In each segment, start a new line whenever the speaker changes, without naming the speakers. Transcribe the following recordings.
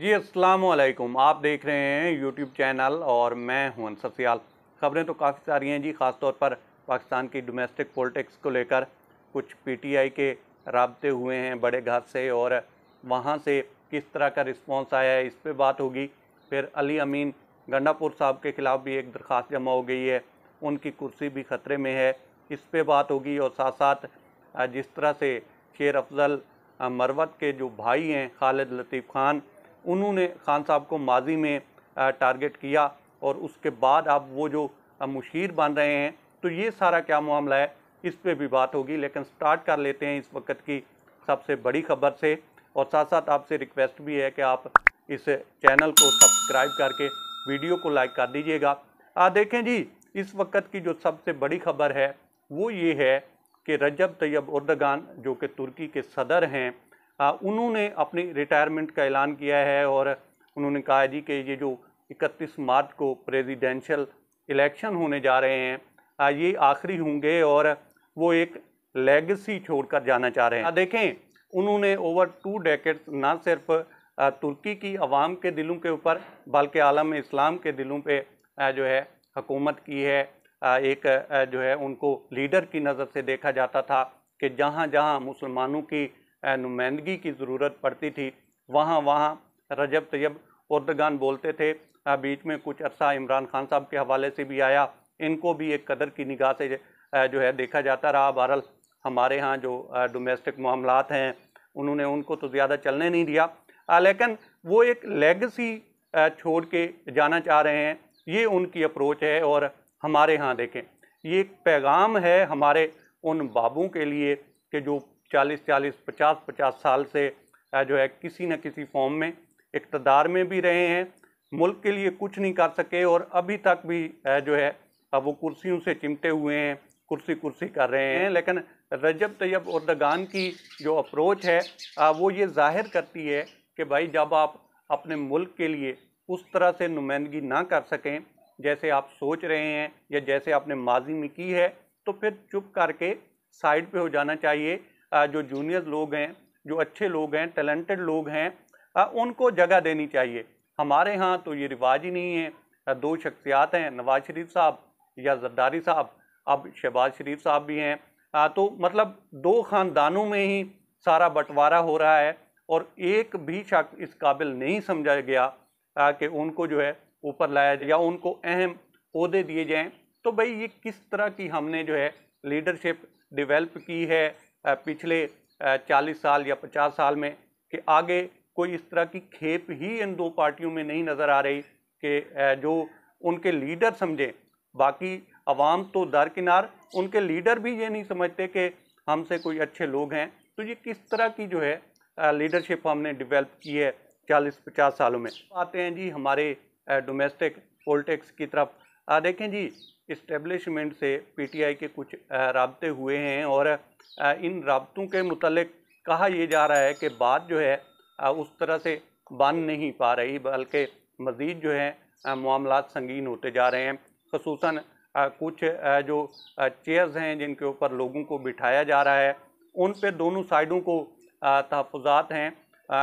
जी असलकुम आप देख रहे हैं यूट्यूब चैनल और मैं हूं अनसर सियाल खबरें तो काफ़ी सारी हैं जी ख़ासतौर पर पाकिस्तान की डोमेस्टिक पॉलिटिक्स को लेकर कुछ पीटीआई के रबते हुए हैं बड़े घर से और वहां से किस तरह का रिस्पांस आया है इस पर बात होगी फिर अली अमीन गंडापुर साहब के ख़िलाफ़ भी एक दरख्वास्त जमा हो गई है उनकी कुर्सी भी ख़तरे में है इस पर बात होगी और साथ साथ जिस तरह से शेर अफजल मरवत के जो भाई हैं खालिद लतीफ़ खान उन्होंने खान साहब को माजी में टारगेट किया और उसके बाद आप वो जो मुशीर बन रहे हैं तो ये सारा क्या मामला है इस पर भी बात होगी लेकिन स्टार्ट कर लेते हैं इस वक्त की सबसे बड़ी खबर से और साथ साथ आपसे रिक्वेस्ट भी है कि आप इस चैनल को सब्सक्राइब करके वीडियो को लाइक कर दीजिएगा आ देखें जी इस वक्त की जो सबसे बड़ी खबर है वो ये है कि रजब तैयब उर्दगान जो कि तुर्की के सदर हैं हाँ, उन्होंने अपने रिटायरमेंट का ऐलान किया है और उन्होंने कहा जी कि ये जो 31 मार्च को प्रेसिडेंशियल इलेक्शन होने जा रहे हैं हाँ, ये आखिरी होंगे और वो एक लेगेसी छोड़कर जाना चाह रहे हैं हाँ, देखें उन्होंने ओवर टू डेकेट्स ना सिर्फ तुर्की की आवाम के दिलों के ऊपर बल्कि आलम इस्लाम के दिलों पर जो है हकूमत की है एक जो है उनको लीडर की नज़र से देखा जाता था कि जहाँ जहाँ मुसलमानों की नुमाइंदगी की ज़रूरत पड़ती थी वहाँ वहाँ रजब तैयब उर्दगान बोलते थे बीच में कुछ अरसा इमरान खान साहब के हवाले से भी आया इनको भी एक कदर की निगाह से जो है देखा जाता रहा बहरल हमारे यहाँ जो डोमेस्टिक मामला हैं उन्होंने उनको तो ज़्यादा चलने नहीं दिया लेकिन वो एक लेगसी छोड़ के जाना चाह रहे हैं ये उनकी अप्रोच है और हमारे यहाँ देखें ये एक पैगाम है हमारे उन बाबू के लिए कि जो चालीस चालीस पचास पचास साल से जो है किसी न किसी फॉर्म में इकतदार में भी रहे हैं मुल्क के लिए कुछ नहीं कर सके और अभी तक भी जो है वो कुर्सियों से चिमटे हुए हैं कुर्सी कुर्सी कर रहे हैं लेकिन रजब तैयब उर्दगान की जो अप्रोच है वो ये जाहिर करती है कि भाई जब आप अपने मुल्क के लिए उस तरह से नुमाइंदगी ना कर सकें जैसे आप सोच रहे हैं या जैसे आपने माजी में की है तो फिर चुप करके साइड पे हो जाना चाहिए जो जूनियर लोग हैं जो अच्छे लोग हैं टैलेंटेड लोग हैं उनको जगह देनी चाहिए हमारे यहाँ तो ये रिवाज ही नहीं है दो शख्सियात हैं नवाज शरीफ साहब या जरदारी साहब अब शहबाज शरीफ साहब भी हैं तो मतलब दो ख़ानदानों में ही सारा बंटवारा हो रहा है और एक भी शख्स इस काबिल नहीं समझा गया कि उनको जो है ऊपर लाया जाए या उनको अहम अहदे दिए जाएं तो भाई ये किस तरह की हमने जो है लीडरशिप डेवलप की है पिछले चालीस साल या पचास साल में कि आगे कोई इस तरह की खेप ही इन दो पार्टियों में नहीं नज़र आ रही कि जो उनके लीडर समझें बाकी आवाम तो दरकिनार उनके लीडर भी ये नहीं समझते कि हमसे कोई अच्छे लोग हैं तो ये किस तरह की जो है लीडरशिप हमने डेवलप की है चालीस पचास सालों में आते हैं जी हमारे डोमेस्टिक पॉलिटिक्स की तरफ आ, देखें जी इस्टेब्लिशमेंट से पीटीआई के कुछ रबते हुए हैं और आ, इन रबतों के मतलब कहा यह जा रहा है कि बात जो है आ, उस तरह से बन नहीं पा रही बल्कि मज़ीद जो है मामला संगीन होते जा रहे हैं खसूस कुछ आ, जो चेयर्स हैं जिनके ऊपर लोगों को बिठाया जा रहा है उन पर दोनों साइडों को तहफ़ात हैं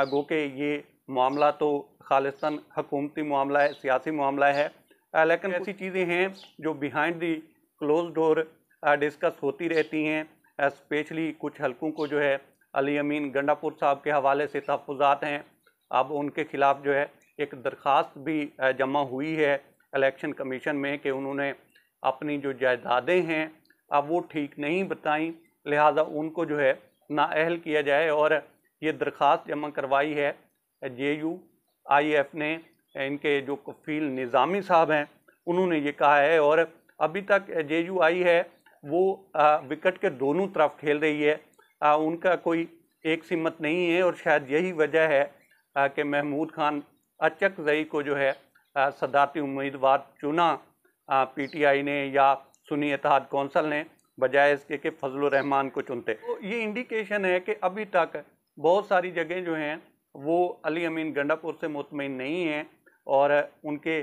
गो के ये मामला तो खालिस्तान हकूमती मामला है सियासी मामला है लेकिन ऐसी चीज़ें हैं जो behind the close door discuss होती रहती हैं स्पेशली कुछ हलकों को जो है अली अमीन गंडापुर साहब के हवाले से तहफात हैं अब उनके ख़िलाफ़ जो है एक दरख्वास्त भी जमा हुई है इलेक्शन कमीशन में कि उन्होंने अपनी जो जायदादें हैं अब वो ठीक नहीं बताई लिहाजा उनको जो है नाअहल किया जाए और ये दरख्वास्त जमा करवाई है जे यू आई एफ़ ने इनके जो कफ़ील निज़ामी साहब हैं उन्होंने ये कहा है और अभी तक जे यू आई है वो विकेट के दोनों तरफ खेल रही है आ, उनका कोई एक सीमत नहीं है और शायद यही वजह है कि महमूद खान अचक जई को जो है सदारती उम्मीदवार चुना पी टी आई ने या सुनी इतिहाद कौंसल ने बजाय इसके कि फजल रहमान को चुनते तो ये इंडिकेशन है कि अभी तक बहुत सारी जगह जो हैं वो अली अमीन गंडापुर से मुतमिन नहीं हैं और उनके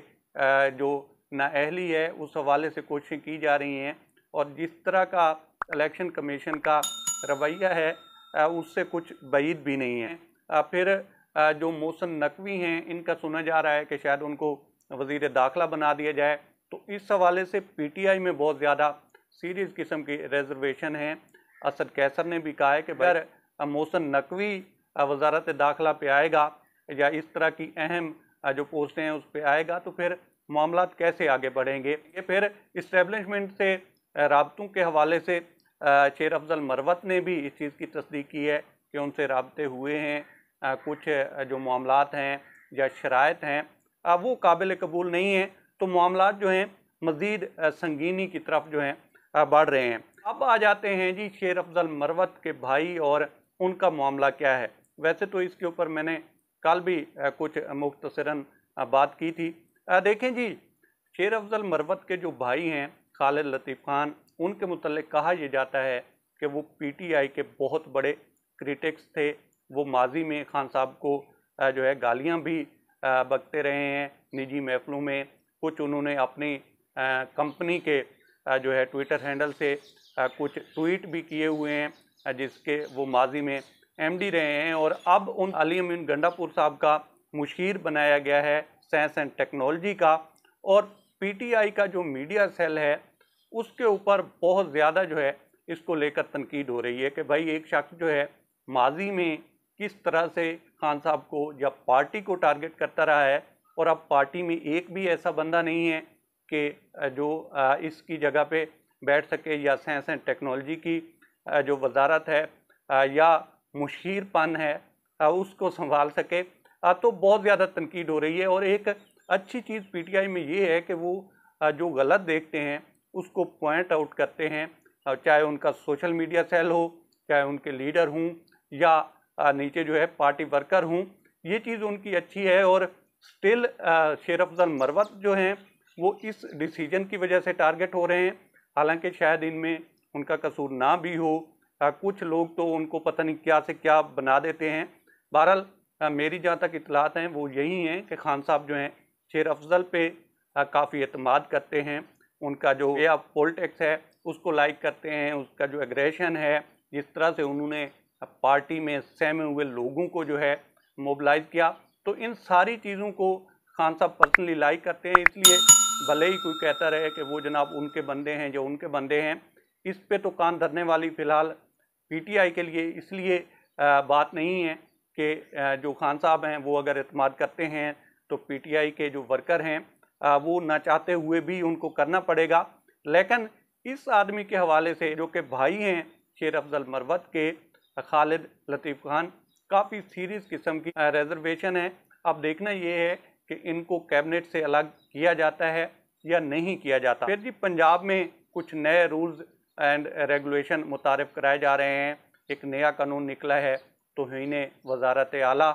जो नाअहली है उस हवाले से कोशिशें की जा रही हैं और जिस तरह का इलेक्शन कमीशन का रवैया है उससे कुछ बईद भी नहीं है फिर जो मोहसन नकवी हैं इनका सुना जा रहा है कि शायद उनको वजीर दाखिला बना दिया जाए तो इस हवाले से पीटीआई में बहुत ज़्यादा सीरीज़ किस्म की रिजर्वेशन है असद कैसर ने भी कहा है कि अगर मोहसन नकवी वजारत दाखिला पे आएगा या इस तरह की अहम जो पोस्टें हैं उस पर आएगा तो फिर मामला कैसे आगे बढ़ेंगे ये फिर इस्टेबलिशमेंट से रबतों के हवाले से शेर अफजल मरवत ने भी इस चीज़ की तस्दीक की है कि उनसे रबते हुए हैं कुछ जो मामला हैं या शराय हैं वो काबिल कबूल नहीं हैं तो मामला जो हैं मज़ीद संगीनी की तरफ जो हैं बढ़ रहे हैं अब आ जाते हैं जी शेर अफजल मरवत के भाई और उनका मामला क्या है वैसे तो इसके ऊपर मैंने कल भी कुछ मुख्तसरन बात की थी देखें जी शेर अफजल मरवत के जो भाई हैं खालिद लतीफ़ खान उनके मतलब कहा यह जाता है कि वो पीटीआई के बहुत बड़े क्रिटिक्स थे वो माजी में खान साहब को जो है गालियां भी बकते रहे हैं निजी महफलों में कुछ उन्होंने अपनी कंपनी के जो है ट्विटर हैंडल से कुछ ट्वीट भी किए हुए हैं जिसके वो माजी में एमडी रहे हैं और अब उन अली अमीन गंडापुर साहब का मुशीर बनाया गया है साइंस एंड टेक्नोलॉजी का और पीटीआई का जो मीडिया सेल है उसके ऊपर बहुत ज़्यादा जो है इसको लेकर तनकीद हो रही है कि भाई एक शख्स जो है माजी में किस तरह से खान साहब को या पार्टी को टारगेट करता रहा है और अब पार्टी में एक भी ऐसा बंदा नहीं है कि जो इसकी जगह पे बैठ सके या साइंस एंड टेक्नोलॉजी की जो वजारत है या मुशीरपन है उसको संभाल सके तो बहुत ज़्यादा तनकीद हो रही है और एक अच्छी चीज़ पीटीआई में ये है कि वो जो गलत देखते हैं उसको पॉइंट आउट करते हैं चाहे उनका सोशल मीडिया सेल हो चाहे उनके लीडर हों या नीचे जो है पार्टी वर्कर हों ये चीज़ उनकी अच्छी है और स्टिल शेर अफजल मरवत जो हैं वो इस डिसीजन की वजह से टारगेट हो रहे हैं हालांकि शायद इनमें उनका कसूर ना भी हो कुछ लोग तो उनको पता नहीं क्या से क्या बना देते हैं बहरहाल मेरी जहाँ तक इतलात हैं वो यही हैं कि खान साहब जो हैं शेर अफजल पे काफ़ी अतमाद करते हैं उनका जो या पॉलिटिक्स है उसको लाइक करते हैं उसका जो एग्रेशन है जिस तरह से उन्होंने पार्टी में सहमे हुए लोगों को जो है मोबलाइज किया तो इन सारी चीज़ों को खान साहब पर्सनली लाइक करते हैं इसलिए भले ही कोई कहता रहे कि वो जनाब उनके बंदे हैं जो उनके बंदे हैं इस पे तो कान धरने वाली फ़िलहाल पीटीआई के लिए इसलिए बात नहीं है कि जो खान साहब हैं वो अगर अतमाद करते हैं तो पीटीआई के जो वर्कर हैं वो ना चाहते हुए भी उनको करना पड़ेगा लेकिन इस आदमी के हवाले से जो कि भाई हैं शेर अफजल मरवत के खालिद लतीफ़ खान काफ़ी सीरियस किस्म की रिजर्वेशन है अब देखना ये है कि इनको कैबिनेट से अलग किया जाता है या नहीं किया जाता फिर जी पंजाब में कुछ नए रूल्स एंड रेगुलेशन मुतारफ़ कराए जा रहे हैं एक नया कानून निकला है तोहन वजारत आला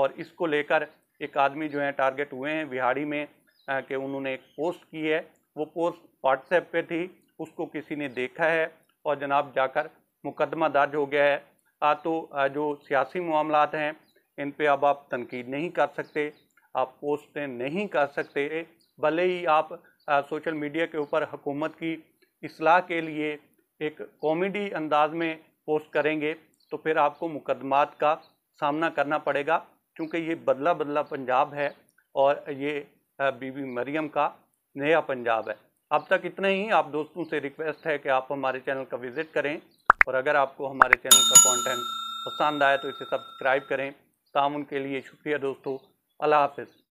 और इसको लेकर एक आदमी जो है टारगेट हुए हैं बिहाड़ी में कि उन्होंने एक पोस्ट की है वो पोस्ट व्हाट्सएप पे थी उसको किसी ने देखा है और जनाब जाकर मुकदमा दर्ज हो गया है आ तो जो सियासी मामला हैं इन पर अब आप तनकीद नहीं कर सकते आप पोस्टें नहीं कर सकते भले ही आप आ, सोशल मीडिया के ऊपर हुकूमत की इसलाह के लिए एक कॉमेडी अंदाज में पोस्ट करेंगे तो फिर आपको मुकदमात का सामना करना पड़ेगा क्योंकि ये बदला बदला पंजाब है और ये बीबी मरियम का नया पंजाब है अब तक इतना ही आप दोस्तों से रिक्वेस्ट है कि आप हमारे चैनल का विज़िट करें और अगर आपको हमारे चैनल का कंटेंट पसंद आए तो इसे सब्सक्राइब करें ताम के लिए शुक्रिया दोस्तों अल्लाह हाफिज़